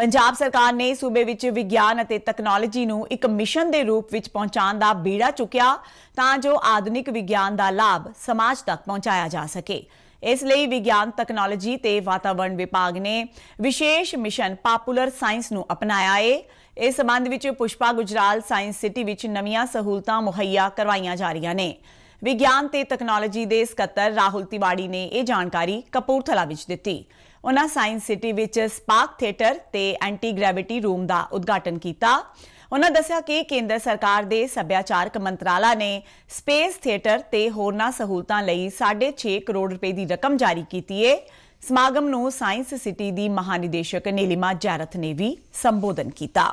ਪੰਜਾਬ ਸਰਕਾਰ ਨੇ ਸੂਬੇ ਵਿੱਚ ਵਿਗਿਆਨ ਅਤੇ ਟੈਕਨੋਲੋਜੀ ਨੂੰ ਇੱਕ ਮਿਸ਼ਨ ਦੇ ਰੂਪ ਵਿੱਚ ਪਹੁੰਚਾਉਣ ਦਾ ਬੀੜਾ ਚੁੱਕਿਆ ਤਾਂ ਜੋ ਆਧੁਨਿਕ ਵਿਗਿਆਨ ਦਾ ਲਾਭ ਸਮਾਜ ਤੱਕ ਪਹੁੰਚਾਇਆ ਜਾ ਸਕੇ ਇਸ ਲਈ ਵਿਗਿਆਨ ਟੈਕਨੋਲੋਜੀ ਤੇ ਵਾਤਾਵਰਣ ਵਿਭਾਗ ਨੇ ਵਿਸ਼ੇਸ਼ ਮਿਸ਼ਨ ਪਪੂਲਰ ਸਾਇੰਸ ਨੂੰ ਅਪਣਾਇਆ ਹੈ ਇਸ ਸੰਬੰਧ ਵਿੱਚ ਪੁਸ਼ਪਾ ਗੁਜਰਾਲ ਸਾਇੰਸ ਸਿਟੀ ਵਿੱਚ ਨਵੀਆਂ ਸਹੂਲਤਾਂ ਮੁਹੱਈਆ ਕਰਵਾਈਆਂ ਜਾ ਰਹੀਆਂ ਨੇ ਵਿਗਿਆਨ ਤੇ ਟੈਕਨੋਲੋਜੀ ਦੇ ਸਕੱਤਰ ਰਾਹੁਲ ਤਿਵਾੜੀ ਨੇ ਇਹ ਜਾਣਕਾਰੀ ਕਪੂਰਥਲਾ ਵਿੱਚ ਦਿੱਤੀ ਉਹਨਾਂ ਸਾਇੰਸ ਸਿਟੀ ਵਿੱਚ ਸਪਾਰਕ ਥੀਏਟਰ ਤੇ ਐਂਟੀ ਗ੍ਰੈਵਿਟੀ ਰੂਮ ਦਾ ਉਦਘਾਟਨ ਕੀਤਾ ਉਹਨਾਂ ਦੱਸਿਆ ਕਿ ਕੇਂਦਰ ਸਰਕਾਰ ਦੇ ਸੱਭਿਆਚਾਰਕ ਮੰਤਰਾਲਾ ਨੇ ਸਪੇਸ ਥੀਏਟਰ ਤੇ ਹੋਰਨਾਂ ਸਹੂਲਤਾਂ ਲਈ 6.5 ਕਰੋੜ ਰੁਪਏ ਦੀ ਰਕਮ ਜਾਰੀ ਕੀਤੀ ਹੈ ਸਮਾਗਮ ਨੂੰ ਸਾਇੰਸ ਸਿਟੀ ਦੀ ਮਹਾਨਿਦੇਸ਼ਕ ਨੀਲਿਮਾ ਜੈਰਤ ਨੇ ਵੀ ਸੰਬੋਧਨ ਕੀਤਾ